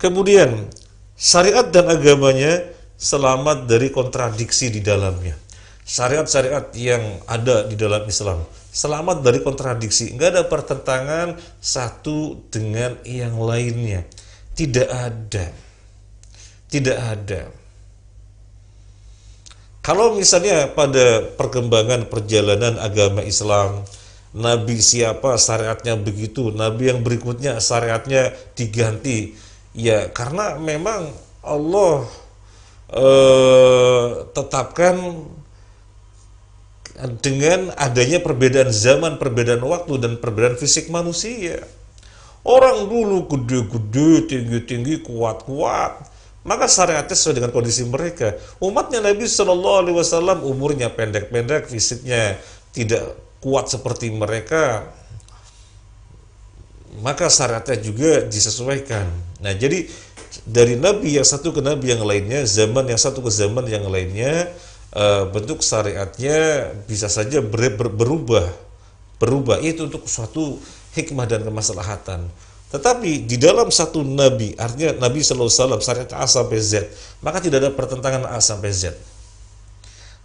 Kemudian, syariat dan agamanya selamat dari kontradiksi di dalamnya. Syariat-syariat yang ada di dalam Islam selamat dari kontradiksi, nggak ada pertentangan satu dengan yang lainnya. Tidak ada. Tidak ada. Kalau misalnya pada perkembangan perjalanan agama Islam, Nabi siapa syariatnya begitu, Nabi yang berikutnya syariatnya diganti. Ya, karena memang Allah eh, tetapkan dengan adanya perbedaan zaman, perbedaan waktu, dan perbedaan fisik manusia. Orang dulu gede-gede, tinggi-tinggi, kuat-kuat, maka syariatnya sesuai dengan kondisi mereka. Umatnya Nabi Shallallahu Alaihi Wasallam umurnya pendek-pendek, fisiknya tidak kuat seperti mereka maka syaratnya juga disesuaikan nah jadi dari nabi yang satu ke nabi yang lainnya zaman yang satu ke zaman yang lainnya eh, bentuk syariatnya bisa saja ber, ber, berubah berubah itu untuk suatu hikmah dan kemaslahatan tetapi di dalam satu nabi artinya nabi sallallahu alaihi syariat A sampai Z maka tidak ada pertentangan A sampai Z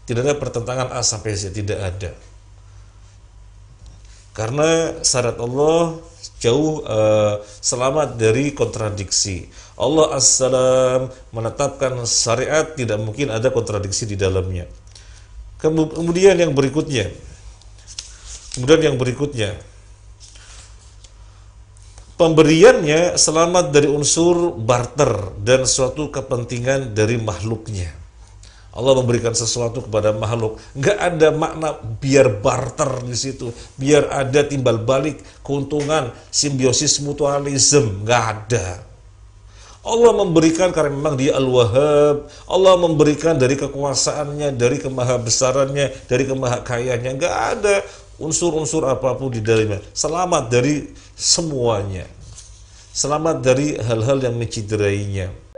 tidak ada pertentangan A sampai Z tidak ada karena syarat Allah jauh uh, selamat dari kontradiksi. Allah assalam menetapkan syariat tidak mungkin ada kontradiksi di dalamnya. Kemudian yang berikutnya, kemudian yang berikutnya, pemberiannya selamat dari unsur barter dan suatu kepentingan dari makhluknya. Allah memberikan sesuatu kepada makhluk. Nggak ada makna biar barter di situ, biar ada timbal balik, keuntungan, simbiosis mutualisme. Nggak ada. Allah memberikan karena memang dia Al-Wahhab. Allah memberikan dari kekuasaannya, dari kemahabesarannya, dari kemahakayanya. Nggak ada unsur-unsur apapun di dalamnya. Selamat dari semuanya. Selamat dari hal-hal yang menciderainya.